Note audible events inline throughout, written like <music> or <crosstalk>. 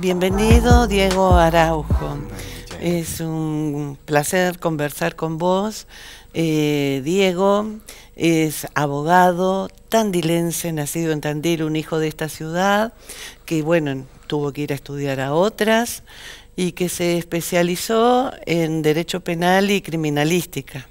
Bienvenido, Diego Araujo. Es un placer conversar con vos. Eh, Diego es abogado tandilense, nacido en Tandil, un hijo de esta ciudad, que bueno, tuvo que ir a estudiar a otras y que se especializó en derecho penal y criminalística.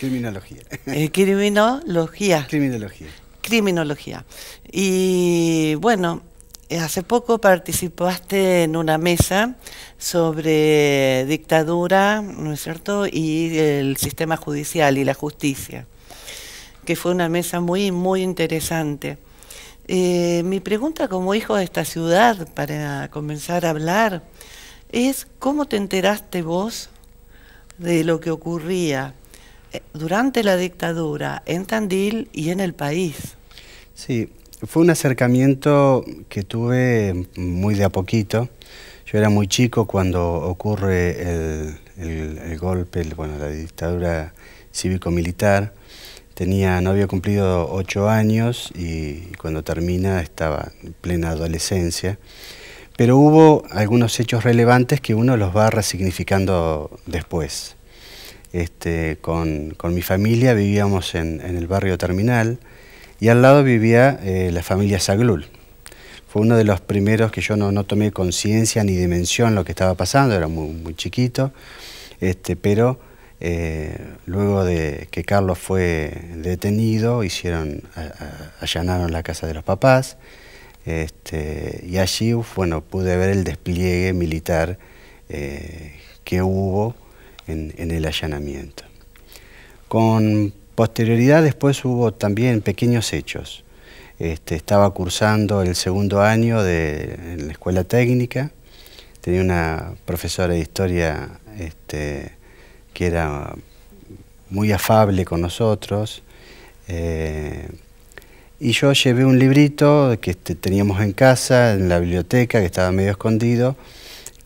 Criminología. Eh, criminología. Criminología. Criminología. Y bueno, eh, hace poco participaste en una mesa sobre dictadura, ¿no es cierto?, y el sistema judicial y la justicia, que fue una mesa muy, muy interesante. Eh, mi pregunta como hijo de esta ciudad, para comenzar a hablar, es cómo te enteraste vos de lo que ocurría eh, durante la dictadura en Tandil y en el país. Sí, fue un acercamiento que tuve muy de a poquito. Yo era muy chico cuando ocurre el, golpe, bueno, la dictadura cívico-militar. Tenía, no había cumplido ocho años y cuando termina estaba en plena adolescencia. Pero hubo algunos hechos relevantes que uno los va resignificando después. Este, con, mi familia vivíamos en el barrio Terminal, y al lado vivía eh, la familia Zaglul. Fue uno de los primeros que yo no, tomé conciencia ni dimensión lo que estaba pasando, era muy, chiquito, este, pero eh, luego de que Carlos fue detenido, hicieron, allanaron la casa de los papás, este, y allí bueno, pude ver el despliegue militar eh, que hubo en, en el allanamiento. Con Posterioridad después hubo también pequeños hechos. Este, estaba cursando el segundo año de en la escuela técnica, tenía una profesora de historia este, que era muy afable con nosotros. Eh, y yo llevé un librito que este, teníamos en casa, en la biblioteca, que estaba medio escondido,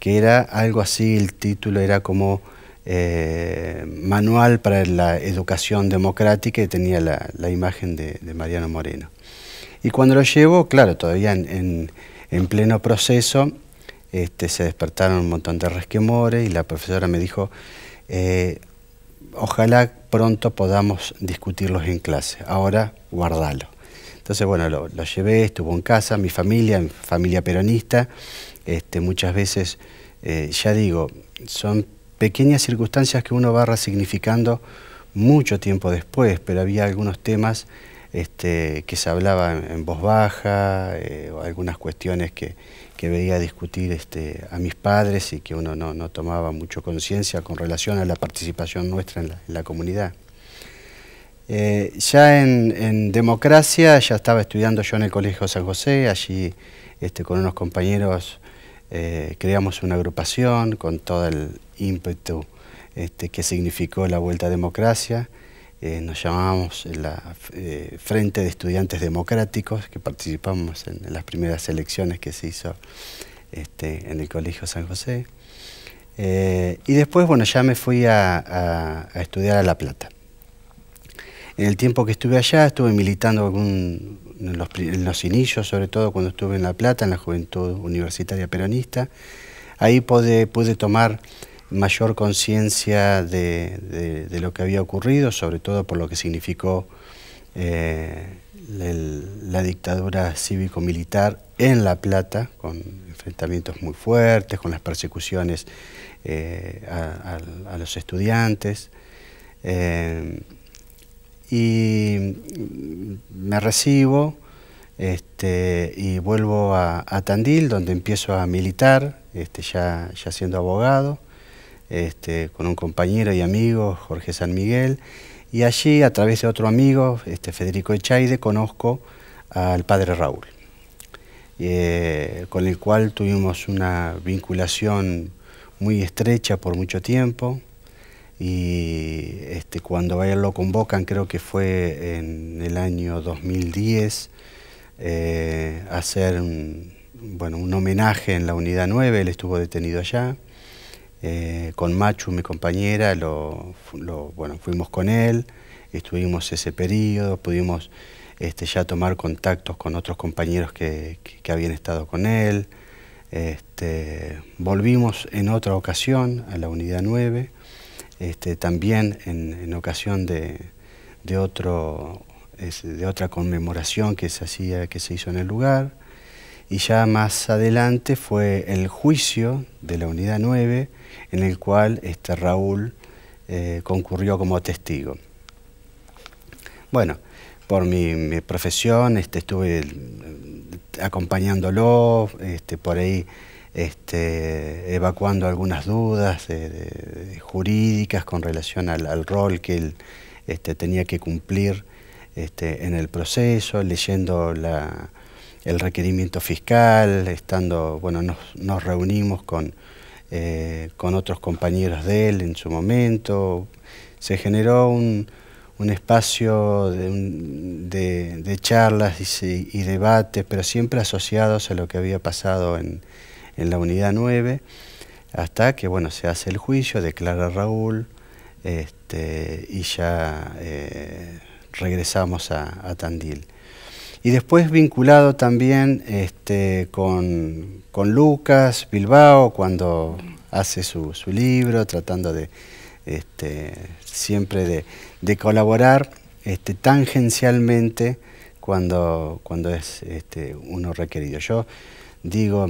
que era algo así, el título era como eh, manual para la educación democrática y tenía la, imagen de, Mariano Moreno. Y cuando lo llevo, claro, todavía en, pleno proceso, este, se despertaron un montón de resquemores y la profesora me dijo, eh, ojalá pronto podamos discutirlos en clase, ahora guardalo. Entonces, bueno, lo, llevé, estuvo en casa, mi familia, familia peronista, este, muchas veces, eh, ya digo, son pequeñas circunstancias que uno va resignificando mucho tiempo después, pero había algunos temas este, que se hablaba en, voz baja, eh, algunas cuestiones que, que veía discutir este, a mis padres y que uno no, tomaba mucho conciencia con relación a la participación nuestra en la, comunidad. Eh, ya en, democracia, ya estaba estudiando yo en el Colegio San José, allí este, con unos compañeros eh, creamos una agrupación con todo el ímpetu este, que significó la vuelta a democracia. Eh, nos llamábamos la eh, Frente de Estudiantes Democráticos, que participamos en, las primeras elecciones que se hizo este, en el Colegio San José. y después, bueno, ya me fui a, estudiar a La Plata. En el tiempo que estuve allá, estuve militando con un en los, inicios, sobre todo cuando estuve en La Plata, en la Juventud Universitaria Peronista. Ahí pude, pude tomar mayor conciencia de, lo que había ocurrido, sobre todo por lo que significó eh, la dictadura cívico-militar en La Plata, con enfrentamientos muy fuertes, con las persecuciones eh, a, los estudiantes. Eh, y me recibo este, y vuelvo a, Tandil, donde empiezo a militar, este, ya, siendo abogado, este, con un compañero y amigo, Jorge San Miguel, y allí, a través de otro amigo, este, Federico Echaide, conozco al padre Raúl, eh, con el cual tuvimos una vinculación muy estrecha por mucho tiempo, y este, cuando a lo convocan, creo que fue en el año 2010, eh, hacer un, homenaje en la Unidad 9, él estuvo detenido allá. Eh, con Machu, mi compañera, fuimos con él, estuvimos ese periodo, pudimos este, ya tomar contactos con otros compañeros que, habían estado con él. Este, volvimos en otra ocasión a la Unidad 9 este, también en, ocasión de, otro, de otra conmemoración que se, hacía, que se hizo en el lugar. Y ya más adelante fue el juicio de la Unidad 9, en el cual este, Raúl eh, concurrió como testigo. Bueno, por mi, profesión este, estuve eh, acompañándolo, por ahí evacuando algunas dudas de, eh, jurídicas con relación al, rol que él este, tenía que cumplir este, en el proceso, leyendo el requerimiento fiscal, estando, bueno, nos, reunimos eh, con, otros compañeros de él en su momento. Se generó un, un espacio de, charlas y, debates, pero siempre asociados a lo que había pasado en, en la Unidad 9 hasta que bueno se hace el juicio, declara Raúl este, y ya eh, regresamos a, Tandil. Y después vinculado también este, con, Lucas Bilbao cuando hace su, libro, tratando de este, siempre de, colaborar tangencialmente cuando, cuando es uno requerido. Yo digo,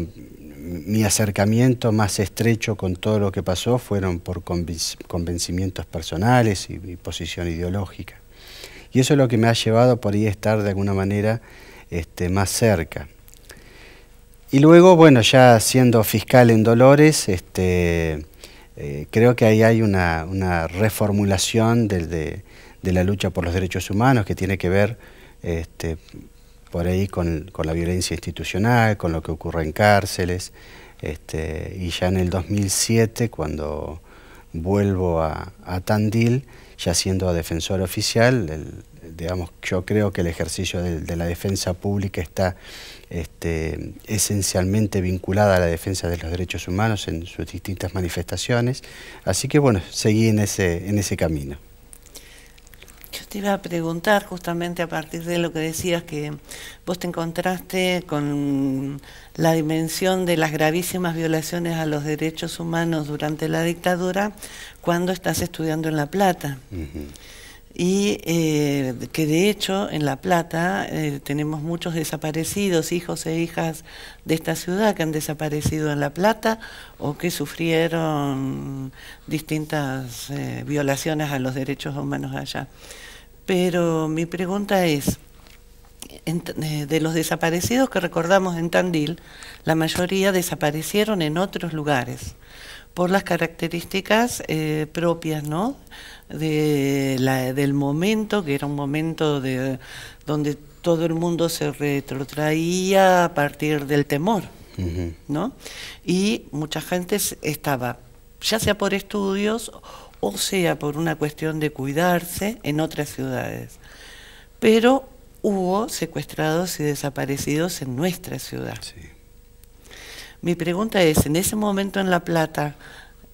mi acercamiento más estrecho con todo lo que pasó fueron por convencimientos personales y, mi posición ideológica. Y eso es lo que me ha llevado por ahí a estar de alguna manera este, más cerca. Y luego, bueno, ya siendo fiscal en Dolores, este, eh, creo que ahí hay una, reformulación de, la lucha por los derechos humanos que tiene que ver este, por ahí con, la violencia institucional, con lo que ocurre en cárceles. Este, y ya en el 2007, cuando vuelvo a, Tandil, ya siendo defensor oficial, digamos, yo creo que el ejercicio de, la defensa pública está este, esencialmente vinculada a la defensa de los derechos humanos en sus distintas manifestaciones. Así que bueno, seguí en ese, en ese camino. Yo te iba a preguntar justamente a partir de lo que decías que vos te encontraste con la dimensión de las gravísimas violaciones a los derechos humanos durante la dictadura cuando estás estudiando en La Plata y eh, que de hecho en La Plata eh, tenemos muchos desaparecidos, hijos e hijas de esta ciudad que han desaparecido en La Plata o que sufrieron distintas eh, violaciones a los derechos humanos allá. Pero mi pregunta es, eh, de, los desaparecidos que recordamos en Tandil, la mayoría desaparecieron en otros lugares por las características eh, propias ¿no? de del momento, que era un momento de, donde todo el mundo se retrotraía a partir del temor. ¿no? Y mucha gente estaba, ya sea por estudios o sea por una cuestión de cuidarse en otras ciudades. Pero hubo secuestrados y desaparecidos en nuestra ciudad. Mi pregunta es, en ese momento en La Plata,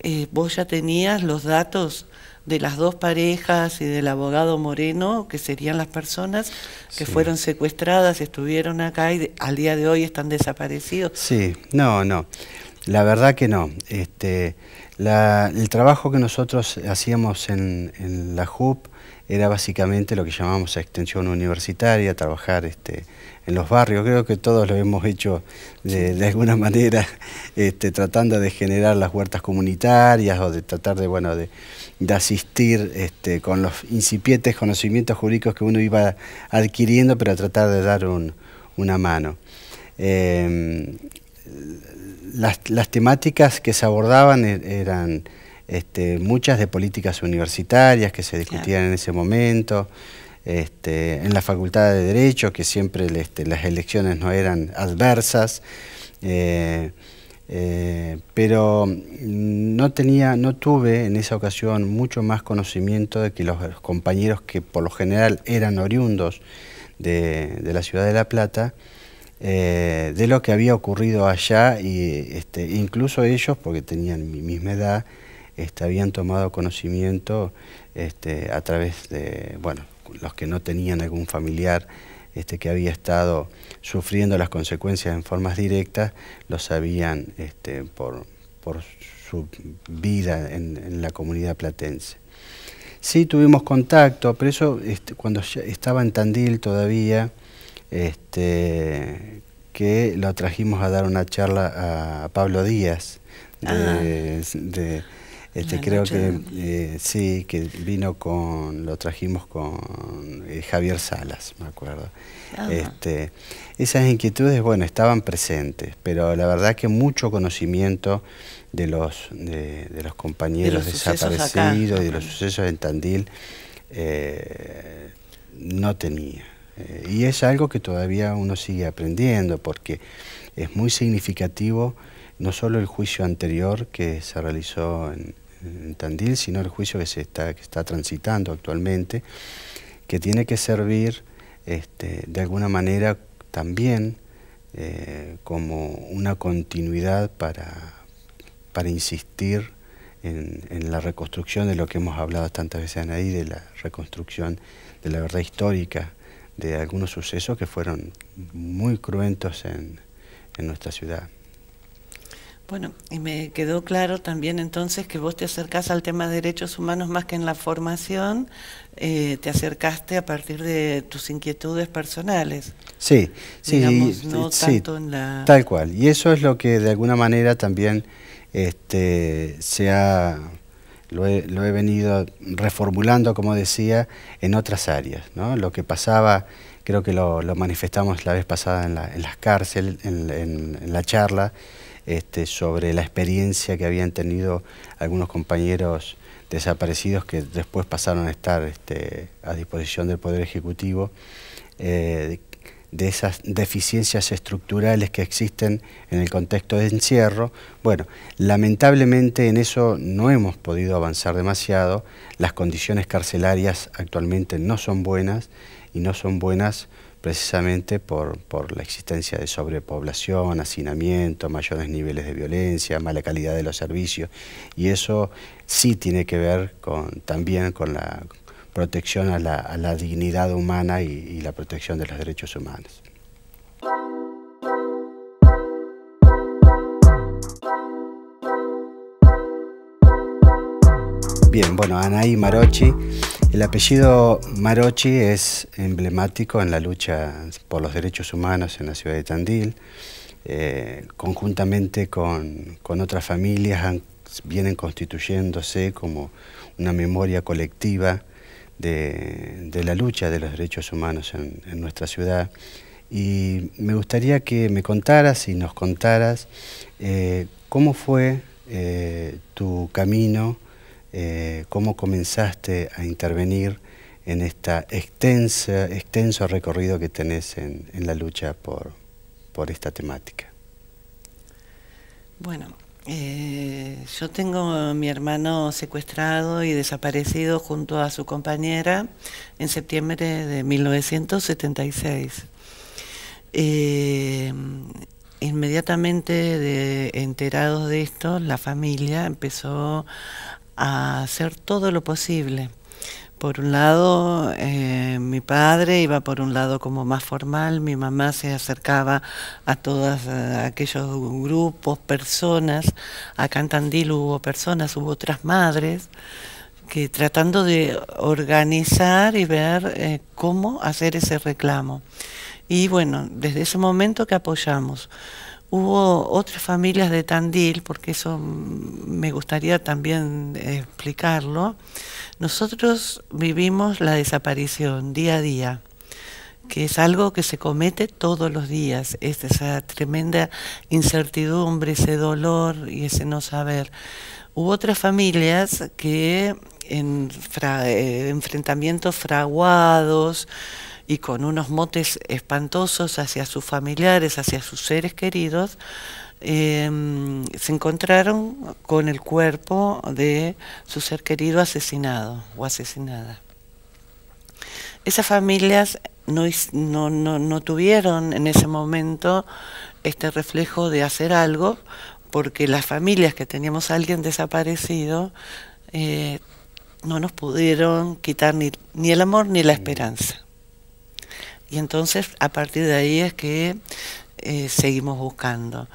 eh, ¿vos ya tenías los datos de las dos parejas y del abogado Moreno, que serían las personas que fueron secuestradas, estuvieron acá y al día de hoy están desaparecidos? Sí, no, no. La verdad que no. Este, el trabajo que nosotros hacíamos en, en la JUP era básicamente lo que llamamos extensión universitaria, trabajar este, en los barrios. Creo que todos lo hemos hecho de, alguna manera, este, tratando de generar las huertas comunitarias o de tratar de, bueno, de, asistir este, con los incipientes conocimientos jurídicos que uno iba adquiriendo, pero tratar de dar una mano. Em, las temáticas que se abordaban e-, eran este, muchas de políticas universitarias que se discutían en ese momento, este, en la Facultad de Derecho, que siempre este, las elecciones no eran adversas, eh, eh, pero no, tenía, no tuve en esa ocasión mucho más conocimiento de que los, compañeros que por lo general eran oriundos de, la ciudad de La Plata, eh, de lo que había ocurrido allá, y incluso ellos, porque tenían mi misma edad, este, habían tomado conocimiento este, a través de, bueno, los que no tenían algún familiar este, que había estado sufriendo las consecuencias en formas directas, lo sabían este, por, por, su vida en, la comunidad platense. Sí tuvimos contacto, pero eso cuando estaba en Tandil todavía, que lo trajimos a dar una charla a Pablo Díaz, de este, creo que eh, sí, que vino con, lo trajimos con eh, Javier Salas, me acuerdo. Este, esas inquietudes, bueno, estaban presentes, pero la verdad que mucho conocimiento de los, de, los compañeros desaparecidos y de los sucesos en Tandil eh, no tenía. y es algo que todavía uno sigue aprendiendo porque es muy significativo no solo el juicio anterior que se realizó en, Tandil, sino el juicio que se está, transitando actualmente, que tiene que servir este, de alguna manera también eh, como una continuidad para, insistir en, la reconstrucción de lo que hemos hablado tantas veces, ahí de la reconstrucción de la verdad histórica de algunos sucesos que fueron muy cruentos en nuestra ciudad. Bueno, y me quedó claro también entonces que vos te acercás al tema de derechos humanos más que en la formación, eh, te acercaste a partir de tus inquietudes personales. Sí, sí, tanto en la... tal cual. Y eso es lo que de alguna manera también este, se ha, lo he, venido reformulando, como decía, en otras áreas. ¿no? Lo que pasaba creo que lo, manifestamos la vez pasada en, las cárceles, en, la charla, este, sobre la experiencia que habían tenido algunos compañeros desaparecidos que después pasaron a estar este, a disposición del Poder Ejecutivo, eh, de esas deficiencias estructurales que existen en el contexto de encierro. Bueno, lamentablemente en eso no hemos podido avanzar demasiado, las condiciones carcelarias actualmente no son buenas y no son buenas precisamente por, la existencia de sobrepoblación, hacinamiento, mayores niveles de violencia, mala calidad de los servicios, y eso sí tiene que ver con, también con la protección a la, dignidad humana y, la protección de los derechos humanos. Bien, bueno, Anaí Marochi el apellido Marochi es emblemático en la lucha por los derechos humanos en la ciudad de Tandil. Eh, conjuntamente con, otras familias vienen constituyéndose como una memoria colectiva de, la lucha de los derechos humanos en, nuestra ciudad. Y me gustaría que me contaras y nos contaras eh, cómo fue eh, tu camino eh, cómo comenzaste a intervenir en este extenso recorrido que tenés en, la lucha por, esta temática. Bueno, eh, yo tengo a mi hermano secuestrado y desaparecido junto a su compañera en septiembre de 1976. Eh, inmediatamente de, enterados de esto, la familia empezó a hacer todo lo posible. Por un lado, eh, mi padre iba por un lado como más formal, mi mamá se acercaba a todos eh, aquellos grupos, personas. Acá en Tandil hubo personas, hubo otras madres que tratando de organizar y ver eh, cómo hacer ese reclamo. Y bueno, desde ese momento que apoyamos. Hubo otras familias de Tandil, porque eso me gustaría también explicarlo. Nosotros vivimos la desaparición día a día que es algo que se comete todos los días, es esa tremenda incertidumbre, ese dolor y ese no saber. Hubo otras familias que en eh, enfrentamientos fraguados, y con unos motes espantosos hacia sus familiares, hacia sus seres queridos, em, se encontraron con el cuerpo de su ser querido asesinado o asesinada. Esas familias no, tuvieron en ese momento este reflejo de hacer algo, porque las familias que teníamos a alguien desaparecido eh, no nos pudieron quitar ni el amor ni la mm. esperanza. Y entonces a partir de ahí es que eh, seguimos buscando.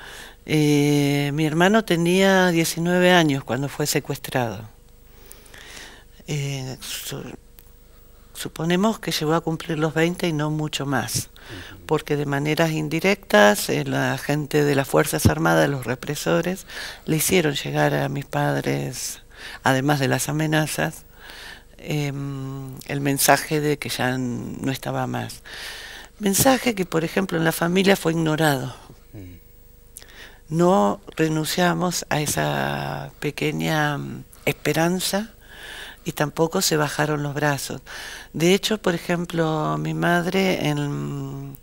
Eh, mi hermano tenía 19 años cuando fue secuestrado. Eh, suponemos que llegó a cumplir los 20 y no mucho más, porque de maneras indirectas la gente de las Fuerzas Armadas, los represores, le hicieron llegar a mis padres, además de las amenazas, Em, el mensaje de que ya no estaba más. Mensaje que, por ejemplo, en la familia fue ignorado. Mm. No renunciamos a esa pequeña em, esperanza y tampoco se bajaron los brazos. De hecho, por ejemplo, mi madre en,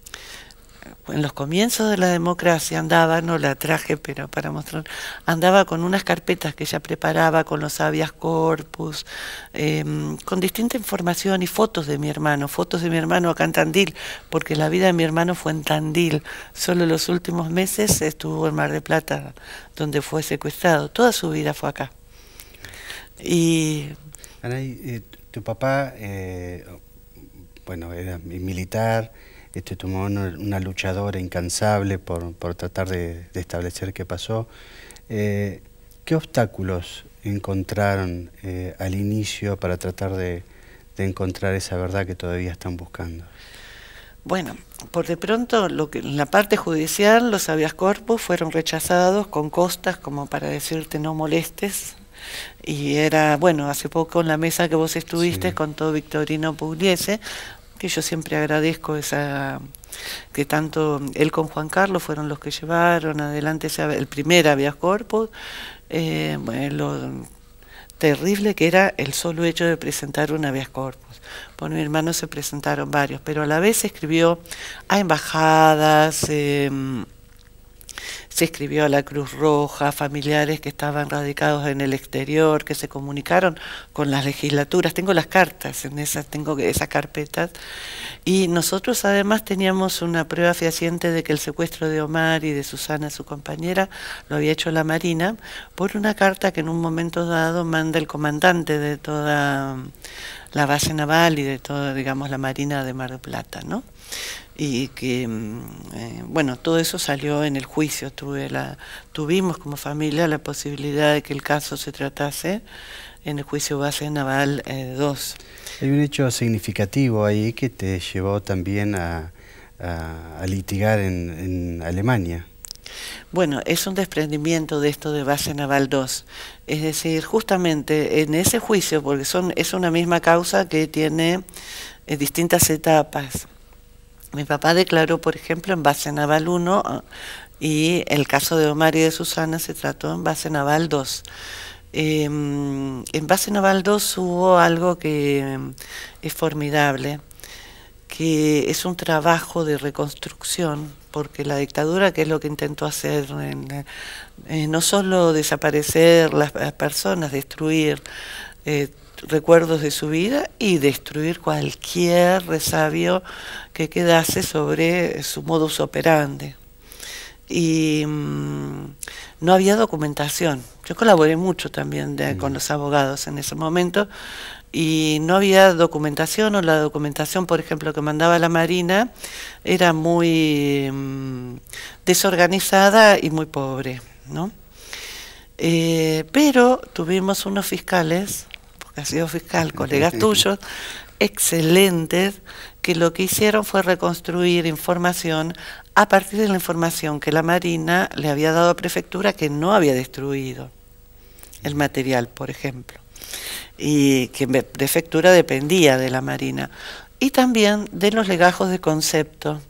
en los comienzos de la democracia andaba, no la traje, pero para mostrar, andaba con unas carpetas que ella preparaba con los habeas corpus, em, con distinta información y fotos de mi hermano, fotos de mi hermano acá en Tandil, porque la vida de mi hermano fue en Tandil, solo los últimos meses estuvo en Mar de Plata, donde fue secuestrado, toda su vida fue acá. Y... Eh, tu papá, eh, bueno, era militar, este, tu una luchadora incansable por, tratar de, establecer qué pasó. Eh, ¿Qué obstáculos encontraron eh, al inicio para tratar de, encontrar esa verdad que todavía están buscando? Bueno, por de pronto lo que, en la parte judicial los habeas corpus fueron rechazados con costas como para decirte no molestes, y era, bueno, hace poco en la mesa que vos estuviste con todo Victorino Pugliese, que yo siempre agradezco esa que tanto él con Juan Carlos fueron los que llevaron adelante ese, el primer habeas corpus, eh, lo terrible que era el solo hecho de presentar un habeas corpus. Por mi hermano se presentaron varios, pero a la vez escribió a embajadas, eh, se escribió a la Cruz Roja, familiares que estaban radicados en el exterior, que se comunicaron con las legislaturas. Tengo las cartas en esas, tengo esas carpetas. Y nosotros además teníamos una prueba fehaciente de que el secuestro de Omar y de Susana, su compañera, lo había hecho la Marina por una carta que en un momento dado manda el comandante de toda la base naval y de toda, digamos, la Marina de Mar del Plata, ¿no? y que, mm, eh, bueno, todo eso salió en el juicio. Tuve la, tuvimos como familia la posibilidad de que el caso se tratase en el juicio base naval 2. Eh, Hay un hecho significativo ahí que te llevó también a, litigar en, Alemania. Bueno, es un desprendimiento de esto de base naval 2. Es decir, justamente en ese juicio, porque son, es una misma causa que tiene eh, distintas etapas, mi papá declaró, por ejemplo, en base naval 1 y el caso de Omar y de Susana se trató en base naval 2. Em, en base naval 2 hubo algo que em, es formidable, que es un trabajo de reconstrucción, porque la dictadura, que es lo que intentó hacer, eh, no solo desaparecer las personas, destruir eh, recuerdos de su vida y destruir cualquier resabio que quedase sobre su modus operandi. Y mm, no había documentación. Yo colaboré mucho también mm. con los abogados en ese momento y no había documentación o la documentación, por ejemplo, que mandaba la Marina era muy mm, desorganizada y muy pobre. ¿no? Eh, pero tuvimos unos fiscales ha sido fiscal, colegas tuyos, excelentes, que lo que hicieron fue reconstruir información a partir de la información que la Marina le había dado a Prefectura que no había destruido el material, por ejemplo, y que Prefectura dependía de la Marina, y también de los legajos de concepto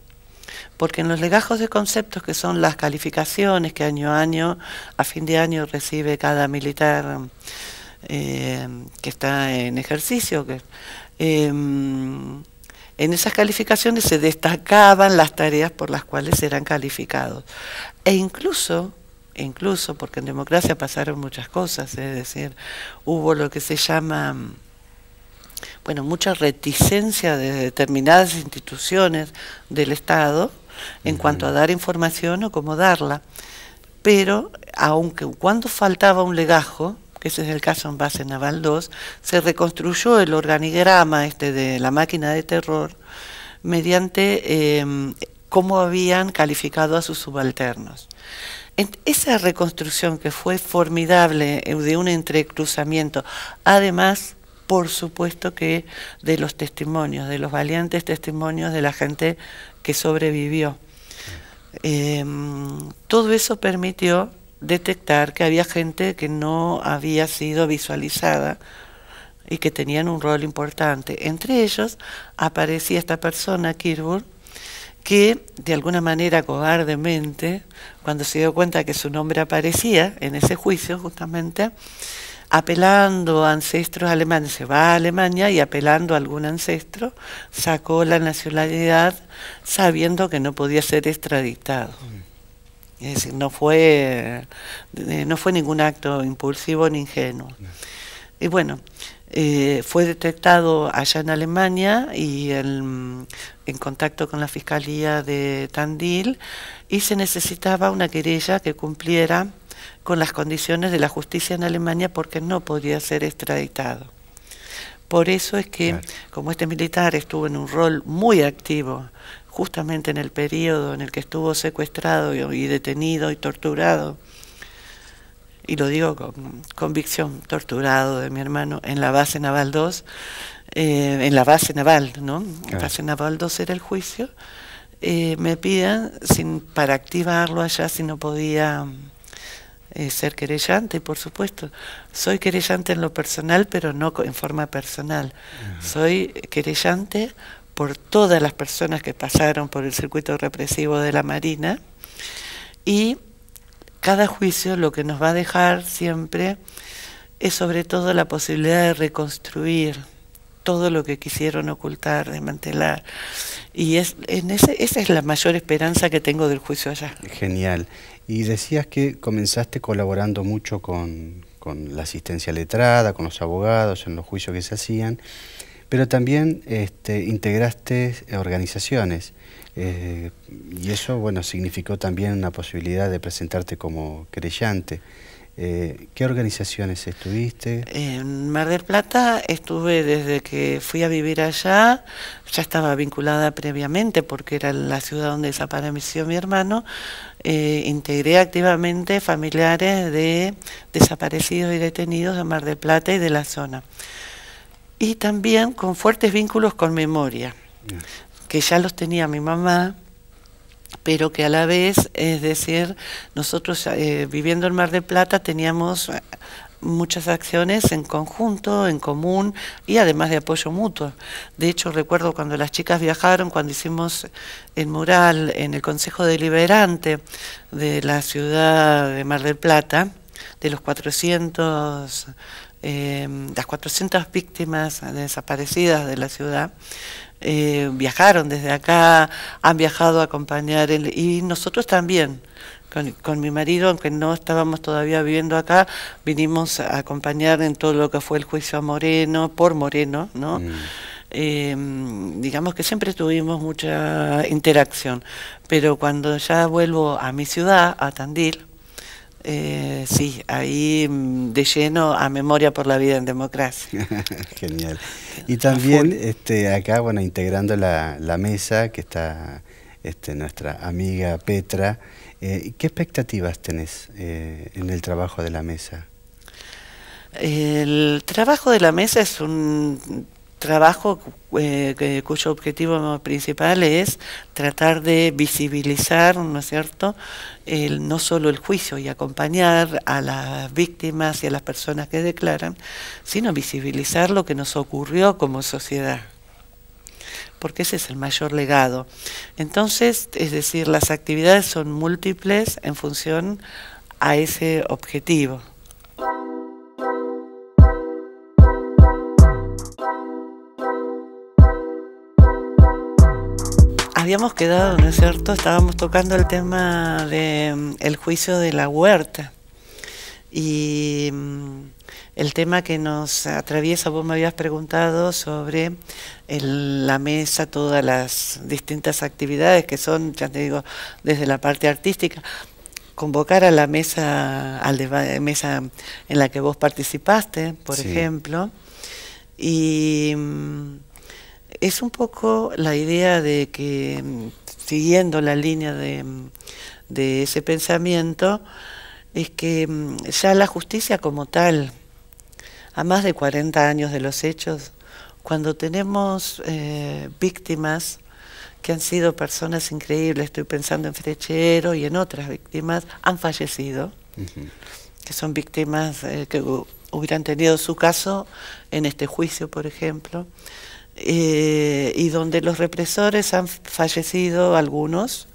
porque en los legajos de conceptos, que son las calificaciones que año a año, a fin de año, recibe cada militar eh, que está en ejercicio, que, em, en esas calificaciones se destacaban las tareas por las cuales eran calificados. E incluso, incluso, porque en democracia pasaron muchas cosas, es decir, hubo lo que se llama, bueno, mucha reticencia de determinadas instituciones del Estado en cuanto a dar información o cómo darla. Pero, aunque cuando faltaba un legajo, ese es el caso en base naval 2, se reconstruyó el organigrama este de la máquina de terror mediante em, cómo habían calificado a sus subalternos. esa reconstrucción que fue formidable eh, de un entrecruzamiento, además por supuesto que de los testimonios, de los valientes testimonios de la gente que sobrevivió. Em, todo eso permitió detectar que había gente que no había sido visualizada y que tenían un rol importante. Entre ellos aparecía esta persona, Kirburn, que de alguna manera cobardemente, cuando se dio cuenta que su nombre aparecía en ese juicio justamente, apelando a ancestros alemanes, se va a Alemania y apelando a algún ancestro, sacó la nacionalidad sabiendo que no podía ser extraditado. Mm. Es decir, no fue, eh, no fue ningún acto impulsivo ni ingenuo. Y bueno, eh, fue detectado allá en Alemania y en contacto con la Fiscalía de Tandil y se necesitaba una querella que cumpliera con las condiciones de la justicia en Alemania porque no podía ser extraditado. Por eso es que, como este militar estuvo en un rol muy activo justamente en el periodo en el que estuvo secuestrado y, detenido y torturado, y lo digo con convicción, torturado de mi hermano en la base naval 2, eh, en la base naval, ¿no? La base naval 2 era el juicio. Eh, me pidan sin, para activarlo allá si no podía eh, ser querellante, por supuesto. Soy querellante en lo personal, pero no en forma personal. Soy querellante por todas las personas que pasaron por el circuito represivo de la Marina y cada juicio lo que nos va a dejar siempre es sobre todo la posibilidad de reconstruir todo lo que quisieron ocultar, desmantelar. Y es, esa es la mayor esperanza que tengo del juicio allá. Genial. Y decías que comenzaste colaborando mucho con, con la asistencia letrada, con los abogados, en los juicios que se hacían pero también este, integraste eh, organizaciones. Eh, y eso, bueno, significó también una posibilidad de presentarte como creyente. Eh, ¿Qué organizaciones estuviste? En Mar del Plata estuve desde que fui a vivir allá, ya estaba vinculada previamente porque era la ciudad donde desapareció mi hermano, integré activamente familiares de desaparecidos y detenidos de Mar del Plata y de la zona y también con fuertes vínculos con memoria, que ya los tenía mi mamá, pero que a la vez, es decir, nosotros eh, viviendo en Mar del Plata teníamos eh, muchas acciones en conjunto, en común y además de apoyo mutuo. De hecho, recuerdo cuando las chicas viajaron, cuando hicimos el mural en el Consejo Deliberante de la ciudad de Mar del Plata, de los 400 eh, las 400 víctimas desaparecidas de la ciudad eh, viajaron desde acá, han viajado a acompañar, el, y nosotros también. Con, mi marido, aunque no estábamos todavía viviendo acá, vinimos a acompañar en todo lo que fue el juicio a Moreno, por Moreno, ¿no? Mm. Eh, digamos que siempre tuvimos mucha interacción, pero cuando ya vuelvo a mi ciudad, a Tandil, eh, sí, ahí mm, de lleno a Memoria por la Vida en Democracia. <laughs> Genial. Y también este, acá, bueno, integrando la, mesa que está este, nuestra amiga Petra, eh, ¿qué expectativas tenés eh, en el trabajo de la mesa? El trabajo de la mesa es un trabajo eh, cuyo objetivo principal es tratar de visibilizar, ¿no es cierto?, no solo el juicio y acompañar a las víctimas y a las personas que declaran, sino visibilizar lo que nos ocurrió como sociedad porque ese es el mayor legado. Entonces, es decir, las actividades son múltiples en función a ese objetivo. Hemos quedado, ¿no es cierto? Estábamos tocando el tema del mm, el juicio de la huerta. Y mm, el tema que nos atraviesa, vos me habías preguntado sobre la mesa, todas las distintas actividades que son, ya te digo, desde la parte artística, convocar a la mesa, al mesa en la que vos participaste, por ejemplo, y mm, es un poco la idea de que, mm, siguiendo la línea mm, de, ese pensamiento, es que mm, ya la justicia como tal, a más de 40 años de los hechos, cuando tenemos eh, víctimas que han sido personas increíbles, estoy pensando en Frechero y en otras víctimas, han fallecido, que son víctimas eh, que hubieran tenido su caso en este juicio, por ejemplo. Eh, y donde los represores han fallecido algunos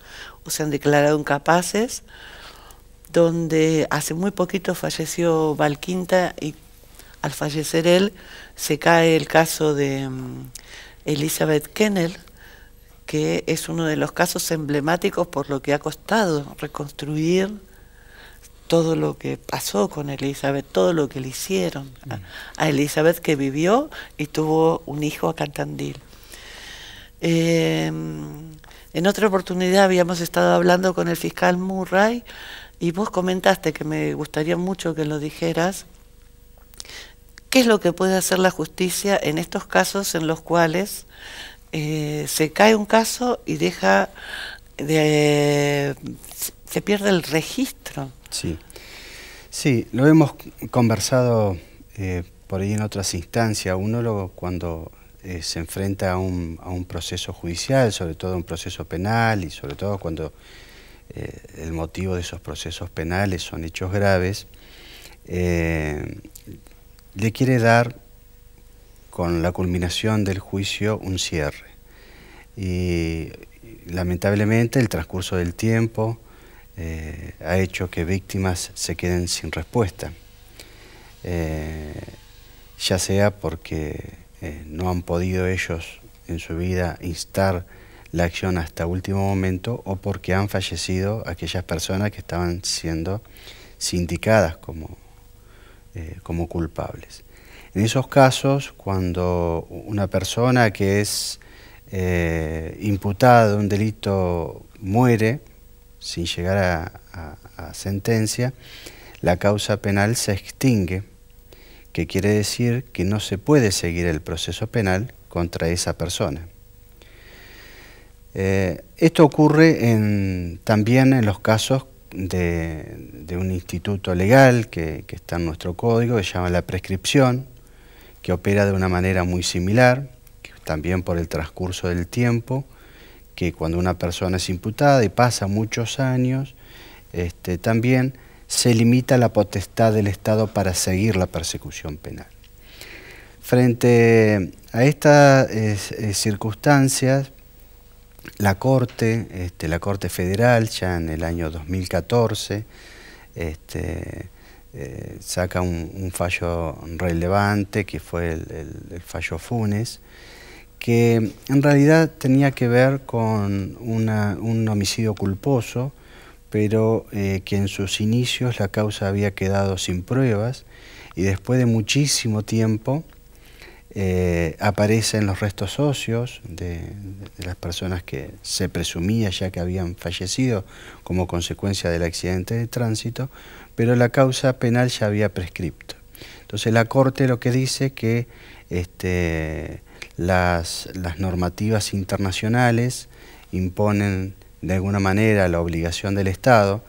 o se han declarado incapaces, donde hace muy poquito falleció Valquinta y al fallecer él se cae el caso de mm, Elizabeth Kennel, que es uno de los casos emblemáticos por lo que ha costado reconstruir todo lo que pasó con Elizabeth, todo lo que le hicieron a, mm. Elizabeth que vivió y tuvo un hijo a Cantandil. Em, en otra oportunidad habíamos estado hablando con el fiscal Murray y vos comentaste que me gustaría mucho que lo dijeras. ¿Qué es lo que puede hacer la justicia en estos casos en los cuales eh, se cae un caso y deja se pierde el registro? Sí, sí lo hemos conversado eh, por ahí en otras instancias. Uno cuando eh, se enfrenta a un, proceso judicial, sobre todo un proceso penal y sobre todo cuando eh, el motivo de esos procesos penales son hechos graves, le quiere dar con la culminación del juicio un cierre. Y lamentablemente el transcurso del tiempo, eh, ha hecho que víctimas se queden sin respuesta, eh, ya sea porque eh, no han podido ellos en su vida instar la acción hasta último momento o porque han fallecido aquellas personas que estaban siendo sindicadas como, como culpables. En esos casos, cuando una persona que es imputada de un delito muere, ...sin llegar a, sentencia, la causa penal se extingue, que quiere decir que no se puede seguir el proceso penal contra esa persona. Eh, esto ocurre también en los casos de, un instituto legal que, está en nuestro código, que se llama la prescripción, que opera de una manera muy similar, también por el transcurso del tiempo que cuando una persona es imputada y pasa muchos años, este, también se limita la potestad del Estado para seguir la persecución penal. Frente a estas eh, circunstancias, la Corte, este, la Corte Federal, ya en el año 2014, este, eh, saca un, fallo relevante que fue el fallo Funes, que en realidad tenía que ver con un homicidio culposo, pero eh, que en sus inicios la causa había quedado sin pruebas y después de muchísimo tiempo eh, aparecen los restos óseos de, las personas que se presumía ya que habían fallecido como consecuencia del accidente de tránsito, pero la causa penal ya había prescripto. Entonces la Corte lo que dice que este, las, normativas internacionales imponen de alguna manera la obligación del Estado,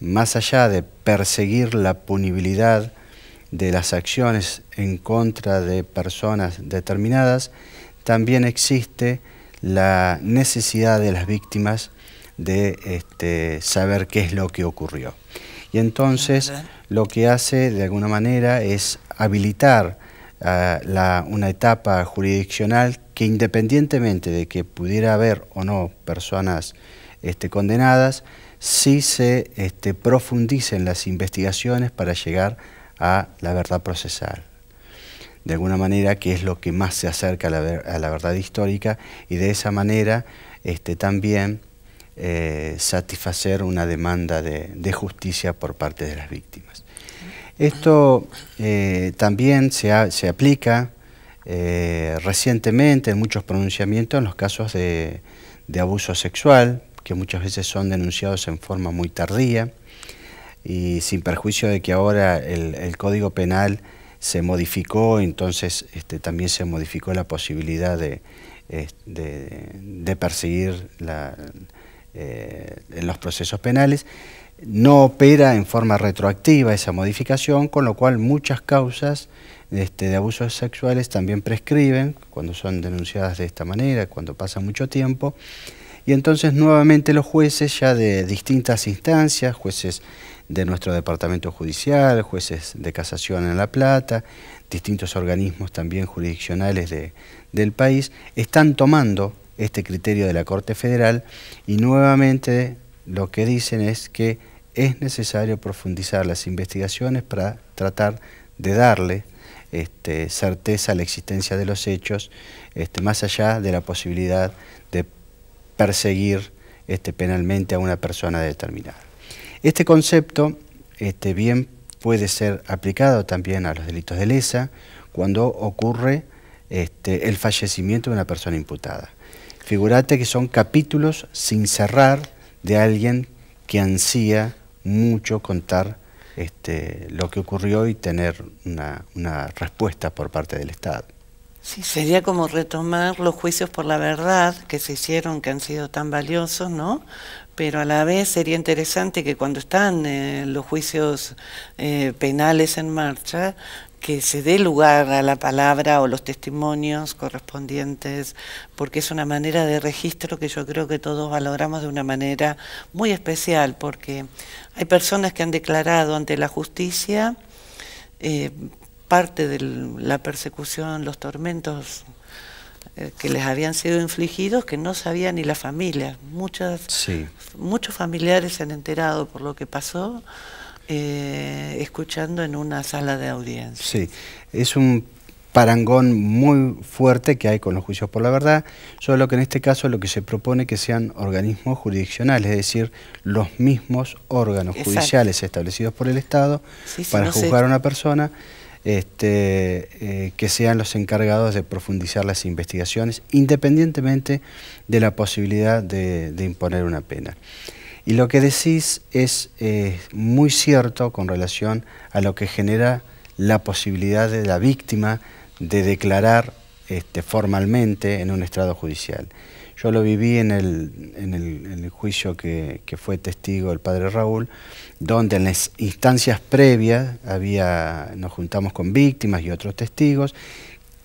más allá de perseguir la punibilidad de las acciones en contra de personas determinadas, también existe la necesidad de las víctimas de este, saber qué es lo que ocurrió. Y entonces lo que hace de alguna manera es habilitar una etapa jurisdiccional que independientemente de que pudiera haber o no personas este, condenadas, sí se este, profundicen las investigaciones para llegar a la verdad procesal. De alguna manera que es lo que más se acerca a la, verdad histórica y de esa manera este, también eh, satisfacer una demanda de justicia por parte de las víctimas. Esto eh, también se, aplica eh, recientemente en muchos pronunciamientos en los casos de, abuso sexual, que muchas veces son denunciados en forma muy tardía, y sin perjuicio de que ahora el, Código Penal se modificó, entonces este, también se modificó la posibilidad de, perseguir eh, en los procesos penales no opera en forma retroactiva esa modificación, con lo cual muchas causas este, de abusos sexuales también prescriben cuando son denunciadas de esta manera, cuando pasa mucho tiempo. Y entonces nuevamente los jueces ya de distintas instancias, jueces de nuestro departamento judicial, jueces de casación en La Plata, distintos organismos también jurisdiccionales del país, están tomando este criterio de la Corte Federal y nuevamente lo que dicen es que es necesario profundizar las investigaciones para tratar de darle este, certeza a la existencia de los hechos, este, más allá de la posibilidad de perseguir este, penalmente a una persona determinada. Este concepto este, bien puede ser aplicado también a los delitos de lesa cuando ocurre el fallecimiento de una persona imputada. Figurate que son capítulos sin cerrar de alguien que ansía mucho contar este, lo que ocurrió y tener una, una respuesta por parte del Estado. Sí, sería como retomar los juicios por la verdad que se hicieron, que han sido tan valiosos, ¿no? Pero a la vez sería interesante que cuando están eh, los juicios eh, penales en marcha, que se dé lugar a la palabra o los testimonios correspondientes, porque es una manera de registro que yo creo que todos valoramos de una manera muy especial, porque hay personas que han declarado ante la justicia eh, parte de la persecución, los tormentos eh, que les habían sido infligidos que no sabía ni la familia. Muchas, Muchos familiares se han enterado por lo que pasó eh, escuchando en una sala de audiencia. Sí, es un parangón muy fuerte que hay con los juicios por la verdad, solo que en este caso lo que se propone que sean organismos jurisdiccionales, es decir, los mismos órganos judiciales establecidos por el Estado para juzgar a una persona, este, eh, que sean los encargados de profundizar las investigaciones, independientemente de la posibilidad de imponer una pena. Y lo que decís es eh, muy cierto con relación a lo que genera la posibilidad de la víctima de declarar este, formalmente en un estrado judicial. Yo lo viví en el, juicio que, fue testigo el padre Raúl, donde en las instancias previas había, nos juntamos con víctimas y otros testigos,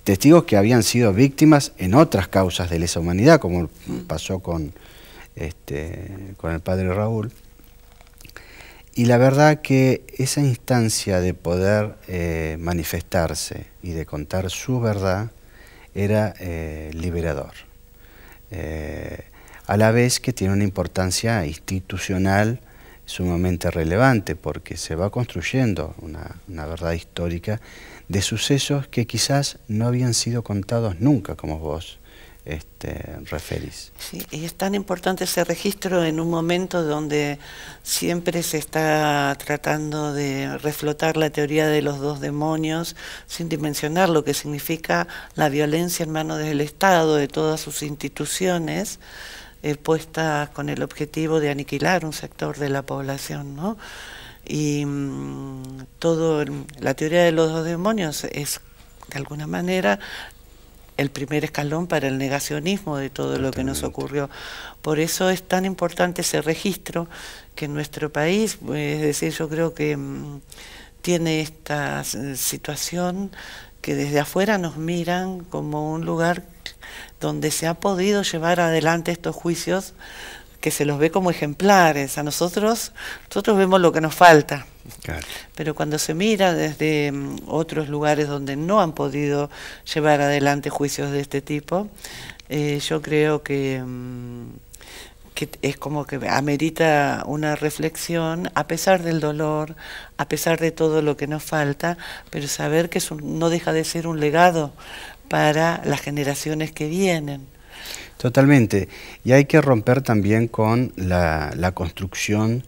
testigos que habían sido víctimas en otras causas de lesa humanidad, como mm. pasó con, este, con el padre Raúl. Y la verdad que esa instancia de poder eh, manifestarse y de contar su verdad era eh, liberador. Eh, a la vez que tiene una importancia institucional sumamente relevante porque se va construyendo una verdad histórica de sucesos que quizás no habían sido contados nunca, como vos este, referís. Sí, y es tan importante ese registro en un momento donde siempre se está tratando de reflotar la teoría de los dos demonios sin dimensionar lo que significa la violencia en manos del Estado, de todas sus instituciones. Eh, puestas con el objetivo de aniquilar un sector de la población, ¿no? Y mm, todo la teoría de los dos demonios es de alguna manera el primer escalón para el negacionismo de todo lo que nos ocurrió. Por eso es tan importante ese registro que nuestro país, eh, es decir, yo creo que mm, tiene esta eh, situación que desde afuera nos miran como un lugar donde se ha podido llevar adelante estos juicios que se los ve como ejemplares. A nosotros, nosotros vemos lo que nos falta. Pero cuando se mira desde mm, otros lugares donde no han podido llevar adelante juicios de este tipo, eh, yo creo mm, que, es como que amerita una reflexión, a pesar del dolor, a pesar de todo lo que nos falta, pero saber que eso no deja de ser un legado para las generaciones que vienen. Totalmente. Y hay que romper también con la, construcción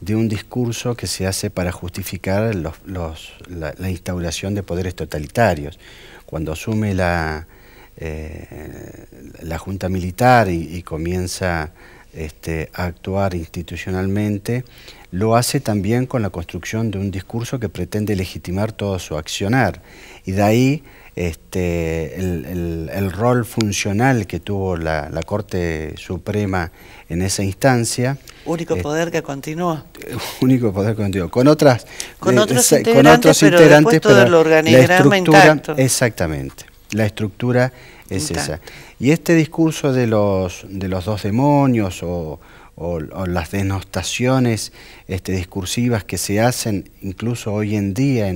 de un discurso que se hace para justificar la, instauración de poderes totalitarios. Cuando asume la, eh, la Junta Militar y, y comienza este, actuar institucionalmente, lo hace también con la construcción de un discurso que pretende legitimar todo su accionar. Y de ahí este, el, el, rol funcional que tuvo la, la, Corte Suprema en esa instancia. Único eh, poder que continúa. <laughs> Único poder que continúa. Con, otras, con eh, otros integrantes, integrantes, la estructura, Exactamente. La estructura es esa. Y este discurso de los, de los dos demonios o, las denostaciones este, discursivas que se hacen incluso hoy en día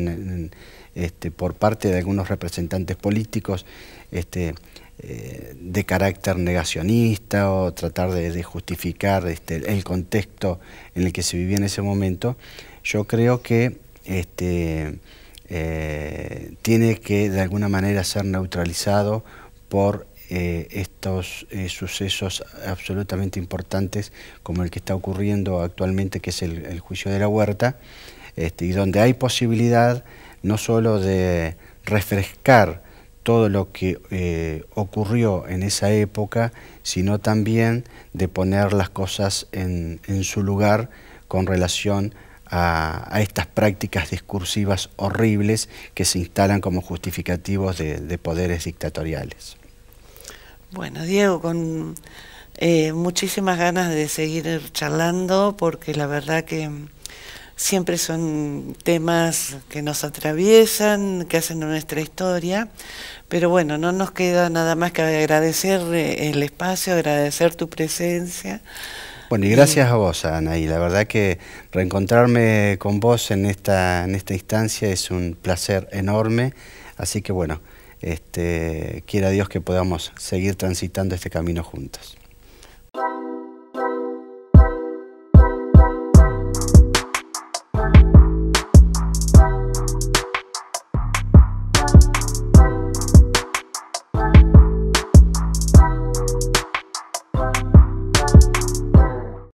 este, por parte de algunos representantes políticos este, eh, de carácter negacionista o tratar de, justificar este, el contexto en el que se vivía en ese momento, yo creo que eh, tiene que de alguna manera ser neutralizado por eh, estos eh, sucesos absolutamente importantes como el que está ocurriendo actualmente, que es el, juicio de la huerta, este, y donde hay posibilidad no solo de refrescar todo lo que ocurrió en esa época, sino también de poner las cosas en, en su lugar con relación a, estas prácticas discursivas horribles que se instalan como justificativos de, poderes dictatoriales. Bueno, Diego, con eh, muchísimas ganas de seguir charlando porque la verdad que siempre son temas que nos atraviesan, que hacen nuestra historia, pero bueno, no nos queda nada más que agradecer eh, el espacio, agradecer tu presencia. Bueno, y gracias a vos, Anaí. La verdad que reencontrarme con vos en esta, en esta instancia es un placer enorme. Así que bueno, este, quiera Dios que podamos seguir transitando este camino juntos.